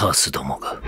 カースどもが。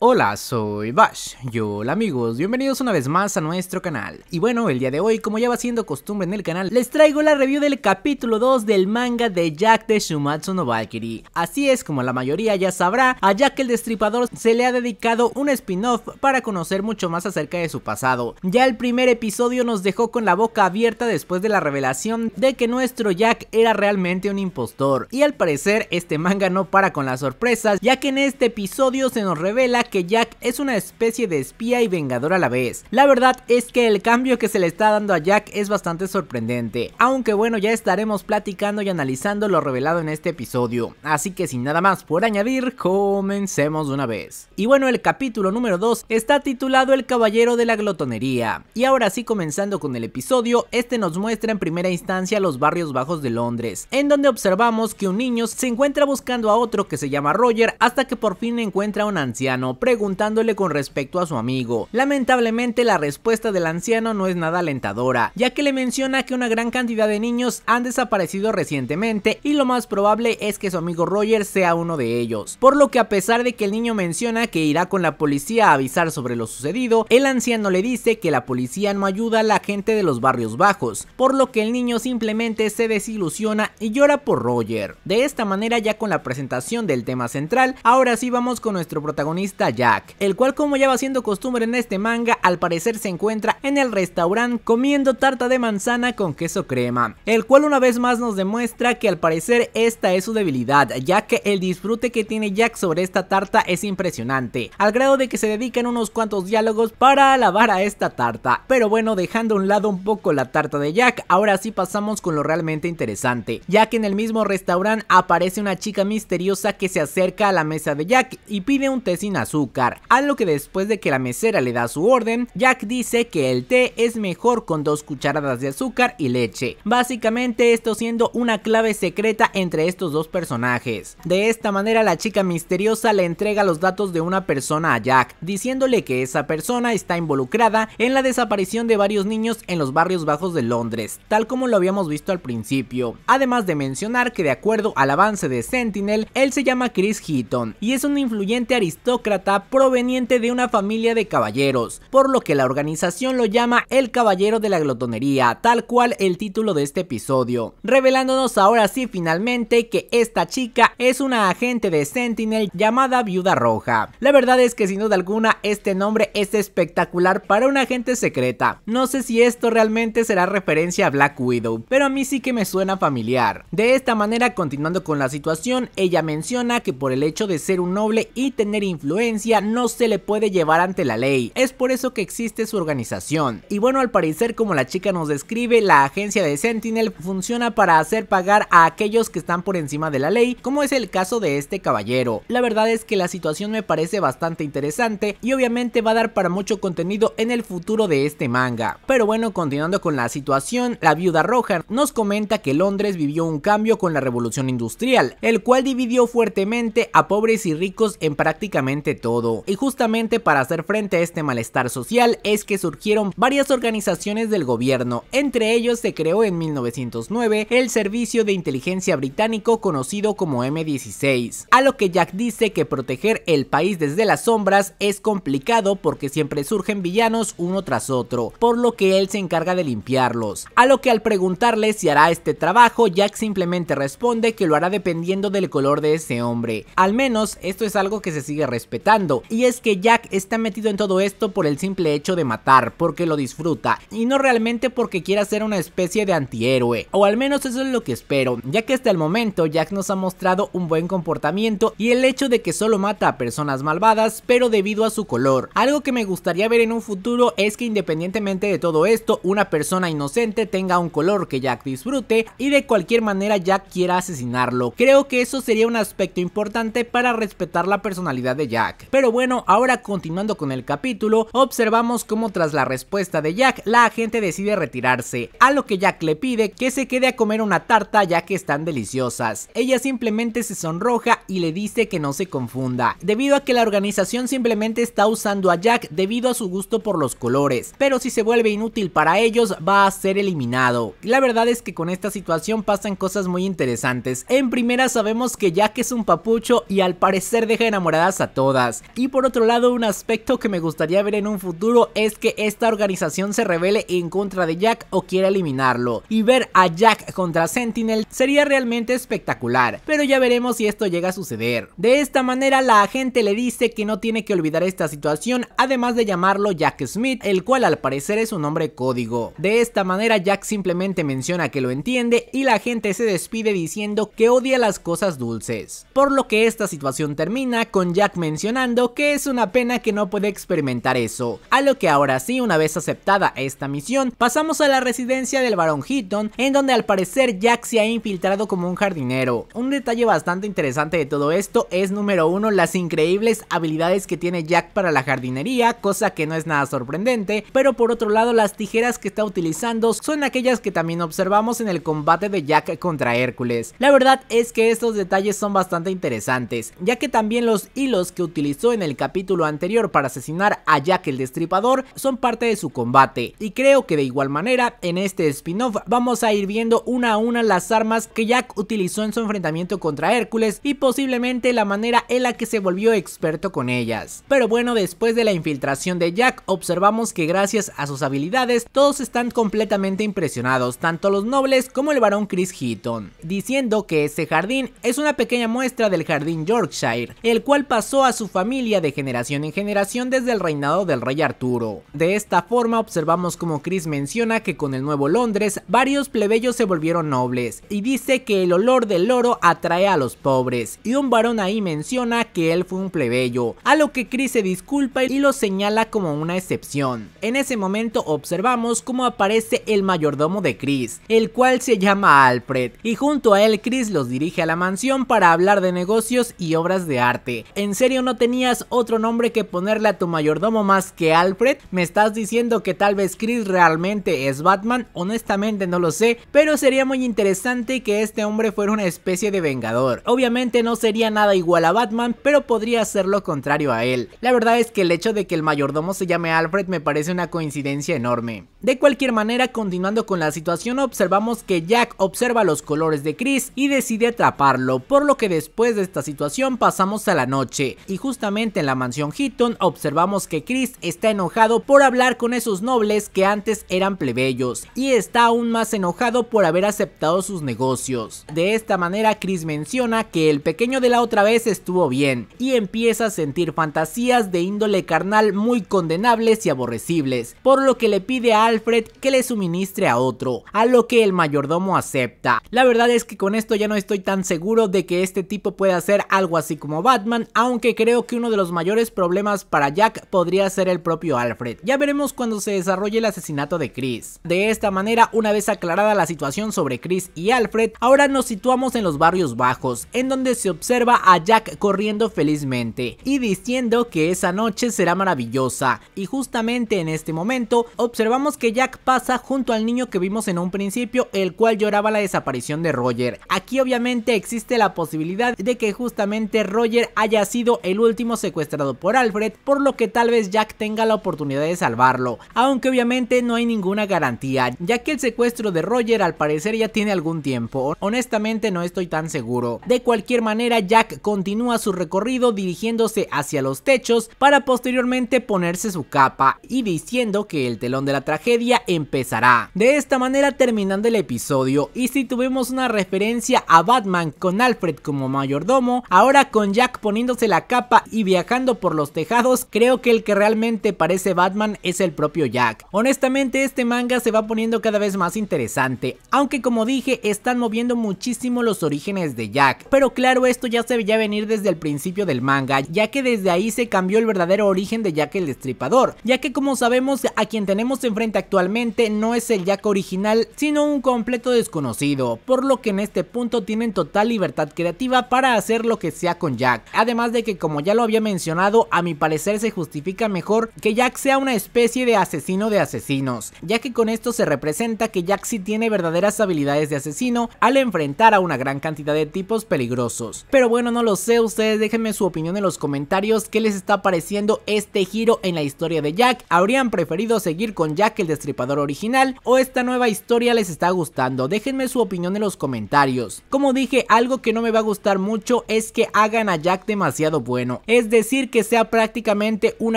Hola, soy Bash. Y hola amigos, bienvenidos una vez más a nuestro canal. Y bueno, el día de hoy, como ya va siendo costumbre en el canal, les traigo la review del capítulo 2 del manga de Jack de Shumatsu no Valkyrie. Así es, como la mayoría ya sabrá, a Jack el Destripador se le ha dedicado un spin-off para conocer mucho más acerca de su pasado. Ya el primer episodio nos dejó con la boca abierta después de la revelación de que nuestro Jack era realmente un impostor. Y al parecer, este manga no para con las sorpresas, ya que en este episodio se nos revela que Jack es una especie de espía y vengador a la vez. La verdad es que el cambio que se le está dando a Jack es bastante sorprendente, aunque bueno ya estaremos platicando y analizando lo revelado en este episodio, así que sin nada más por añadir, comencemos una vez. Y bueno el capítulo número 2 está titulado El Caballero de la Glotonería, y ahora sí comenzando con el episodio, este nos muestra en primera instancia los barrios bajos de Londres, en donde observamos que un niño se encuentra buscando a otro que se llama Roger hasta que por fin encuentra a un anciano preguntándole con respecto a su amigo. Lamentablemente la respuesta del anciano no es nada alentadora, ya que le menciona que una gran cantidad de niños han desaparecido recientemente y lo más probable es que su amigo Roger sea uno de ellos. Por lo que a pesar de que el niño menciona que irá con la policía a avisar sobre lo sucedido, el anciano le dice que la policía no ayuda a la gente de los barrios bajos, por lo que el niño simplemente se desilusiona y llora por Roger. De esta manera ya con la presentación del tema central, ahora sí vamos con nuestro protagonista Jack, el cual como ya va siendo costumbre en este manga, al parecer se encuentra en el restaurante comiendo tarta de manzana con queso crema, el cual una vez más nos demuestra que al parecer esta es su debilidad, ya que el disfrute que tiene Jack sobre esta tarta es impresionante, al grado de que se dedican unos cuantos diálogos para alabar a esta tarta, pero bueno dejando a un lado un poco la tarta de Jack, ahora sí pasamos con lo realmente interesante, ya que en el mismo restaurante aparece una chica misteriosa que se acerca a la mesa de Jack y pide un té sin azúcar azúcar, a lo que después de que la mesera le da su orden, Jack dice que el té es mejor con dos cucharadas de azúcar y leche. Básicamente esto siendo una clave secreta entre estos dos personajes. De esta manera la chica misteriosa le entrega los datos de una persona a Jack, diciéndole que esa persona está involucrada en la desaparición de varios niños en los barrios bajos de Londres, tal como lo habíamos visto al principio. Además de mencionar que de acuerdo al avance de Sentinel, él se llama Chris Heaton y es un influyente aristócrata proveniente de una familia de caballeros, por lo que la organización lo llama el caballero de la glotonería, tal cual el título de este episodio, revelándonos ahora sí finalmente que esta chica es una agente de Sentinel llamada Viuda Roja. La verdad es que sin duda alguna este nombre es espectacular para una agente secreta. No sé si esto realmente será referencia a Black Widow, pero a mí sí que me suena familiar. De esta manera, continuando con la situación, ella menciona que por el hecho de ser un noble y tener influencia, no se le puede llevar ante la ley, es por eso que existe su organización. Y bueno, al parecer como la chica nos describe, la agencia de Sentinel funciona para hacer pagar a aquellos que están por encima de la ley, como es el caso de este caballero. La verdad es que la situación me parece bastante interesante y obviamente va a dar para mucho contenido en el futuro de este manga. Pero bueno, continuando con la situación, la viuda roja nos comenta que Londres vivió un cambio con la revolución industrial, el cual dividió fuertemente a pobres y ricos en prácticamente todo. Y justamente para hacer frente a este malestar social es que surgieron varias organizaciones del gobierno, entre ellos se creó en 1909 el Servicio de Inteligencia Británico conocido como M16, a lo que Jack dice que proteger el país desde las sombras es complicado porque siempre surgen villanos uno tras otro, por lo que él se encarga de limpiarlos, a lo que al preguntarle si hará este trabajo, Jack simplemente responde que lo hará dependiendo del color de ese hombre, al menos esto es algo que se sigue respetando y es que Jack está metido en todo esto por el simple hecho de matar, porque lo disfruta, y no realmente porque quiera ser una especie de antihéroe. O al menos eso es lo que espero, ya que hasta el momento Jack nos ha mostrado un buen comportamiento y el hecho de que solo mata a personas malvadas, pero debido a su color. Algo que me gustaría ver en un futuro es que independientemente de todo esto, una persona inocente tenga un color que Jack disfrute y de cualquier manera Jack quiera asesinarlo. Creo que eso sería un aspecto importante para respetar la personalidad de Jack. Pero bueno, ahora continuando con el capítulo, observamos cómo tras la respuesta de Jack, la agente decide retirarse, a lo que Jack le pide que se quede a comer una tarta ya que están deliciosas. Ella simplemente se sonroja y le dice que no se confunda, debido a que la organización simplemente está usando a Jack debido a su gusto por los colores, pero si se vuelve inútil para ellos va a ser eliminado. La verdad es que con esta situación pasan cosas muy interesantes. En primera sabemos que Jack es un papucho y al parecer deja enamoradas a todas. Y por otro lado, un aspecto que me gustaría ver en un futuro es que esta organización se revele en contra de Jack o quiera eliminarlo. Y ver a Jack contra Sentinel sería realmente espectacular, pero ya veremos si esto llega a suceder. De esta manera, la agente le dice que no tiene que olvidar esta situación, además de llamarlo Jack Smith, el cual al parecer es un nombre código. De esta manera, Jack simplemente menciona que lo entiende y la gente se despide diciendo que odia las cosas dulces. Por lo que esta situación termina con Jack mencionando que es una pena que no puede experimentar eso. A lo que ahora sí, una vez aceptada esta misión, pasamos a la residencia del Barón Heaton, en donde al parecer Jack se ha infiltrado como un jardinero. Un detalle bastante interesante de todo esto es número uno, las increíbles habilidades que tiene Jack para la jardinería, cosa que no es nada sorprendente, pero por otro lado las tijeras que está utilizando son aquellas que también observamos en el combate de Jack contra Hércules. La verdad es que estos detalles son bastante interesantes, ya que también los hilos que utiliza en el capítulo anterior para asesinar a Jack el Destripador son parte de su combate y creo que de igual manera en este spin-off vamos a ir viendo una a una las armas que Jack utilizó en su enfrentamiento contra Hércules y posiblemente la manera en la que se volvió experto con ellas. Pero bueno, después de la infiltración de Jack observamos que gracias a sus habilidades todos están completamente impresionados, tanto los nobles como el varón Chris Heaton, diciendo que ese jardín es una pequeña muestra del jardín Yorkshire, el cual pasó a su familia de generación en generación desde el reinado del rey Arturo. De esta forma observamos como Chris menciona que con el nuevo Londres varios plebeyos se volvieron nobles y dice que el olor del oro atrae a los pobres y un varón ahí menciona que él fue un plebeyo, a lo que Chris se disculpa y lo señala como una excepción. En ese momento observamos cómo aparece el mayordomo de Chris, el cual se llama Alfred y junto a él Chris los dirige a la mansión para hablar de negocios y obras de arte. En serio no tenías otro nombre que ponerle a tu mayordomo más que Alfred? ¿Me estás diciendo que tal vez Chris realmente es Batman? Honestamente no lo sé, pero sería muy interesante que este hombre fuera una especie de vengador. Obviamente no sería nada igual a Batman, pero podría ser lo contrario a él. La verdad es que el hecho de que el mayordomo se llame Alfred me parece una coincidencia enorme. De cualquier manera, continuando con la situación, observamos que Jack observa los colores de Chris y decide atraparlo, por lo que después de esta situación pasamos a la noche y justamente en la mansión Hitton, observamos que Chris está enojado por hablar con esos nobles que antes eran plebeyos y está aún más enojado por haber aceptado sus negocios. De esta manera Chris menciona que el pequeño de la otra vez estuvo bien y empieza a sentir fantasías de índole carnal muy condenables y aborrecibles, por lo que le pide a Alfred que le suministre a otro, a lo que el mayordomo acepta. La verdad es que con esto ya no estoy tan seguro de que este tipo pueda hacer algo así como Batman, aunque creo que uno de los mayores problemas para Jack podría ser el propio Alfred. Ya veremos cuando se desarrolle el asesinato de Chris. De esta manera, una vez aclarada la situación sobre Chris y Alfred, ahora nos situamos en los barrios bajos, en donde se observa a Jack corriendo felizmente y diciendo que esa noche será maravillosa. Y justamente en este momento, observamos que Jack pasa junto al niño que vimos en un principio, el cual lloraba la desaparición de Roger. Aquí obviamente existe la posibilidad de que justamente Roger haya sido el último último secuestrado por Alfred, por lo que tal vez Jack tenga la oportunidad de salvarlo, aunque obviamente no hay ninguna garantía, ya que el secuestro de Roger al parecer ya tiene algún tiempo, honestamente no estoy tan seguro. De cualquier manera, Jack continúa su recorrido dirigiéndose hacia los techos para posteriormente ponerse su capa y diciendo que el telón de la tragedia empezará. De esta manera terminando el episodio y si tuvimos una referencia a Batman con Alfred como mayordomo, ahora con Jack poniéndose la capa y viajando por los tejados, creo que el que realmente parece Batman es el propio Jack. Honestamente este manga se va poniendo cada vez más interesante, aunque como dije están moviendo muchísimo los orígenes de Jack, pero claro esto ya se veía venir desde el principio del manga, ya que desde ahí se cambió el verdadero origen de Jack el Destripador, ya que como sabemos a quien tenemos enfrente actualmente no es el Jack original, sino un completo desconocido, por lo que en este punto tienen total libertad creativa para hacer lo que sea con Jack, además de que como ya ya lo había mencionado, a mi parecer se justifica mejor que Jack sea una especie de asesino de asesinos, ya que con esto se representa que Jack sí tiene verdaderas habilidades de asesino al enfrentar a una gran cantidad de tipos peligrosos. Pero bueno, no lo sé, ustedes déjenme su opinión en los comentarios, qué les está pareciendo este giro en la historia de Jack, ¿habrían preferido seguir con Jack el Destripador original o esta nueva historia les está gustando? Déjenme su opinión en los comentarios. Como dije, algo que no me va a gustar mucho es que hagan a Jack demasiado bueno es decir que sea prácticamente un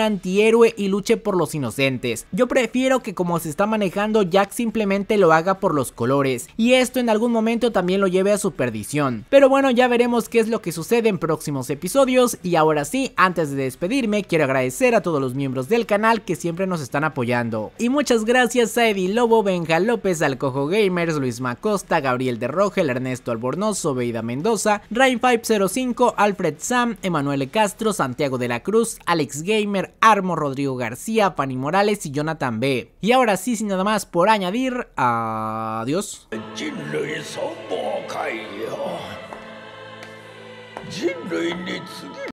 antihéroe y luche por los inocentes. Yo prefiero que como se está manejando Jack simplemente lo haga por los colores y esto en algún momento también lo lleve a su perdición. Pero bueno ya veremos qué es lo que sucede en próximos episodios y ahora sí antes de despedirme quiero agradecer a todos los miembros del canal que siempre nos están apoyando. Y muchas gracias a Eddie Lobo, Benja López, Alcojo Gamers, Luis Macosta, Gabriel de Rogel, Ernesto Albornoz, Obeida Mendoza, Rain505, Alfred Sam, Emanuel Castro, Santiago de la Cruz, Alex Gamer, Armo, Rodrigo García, Fanny Morales y Jonathan B. Y ahora sí, sin nada más por añadir, adiós.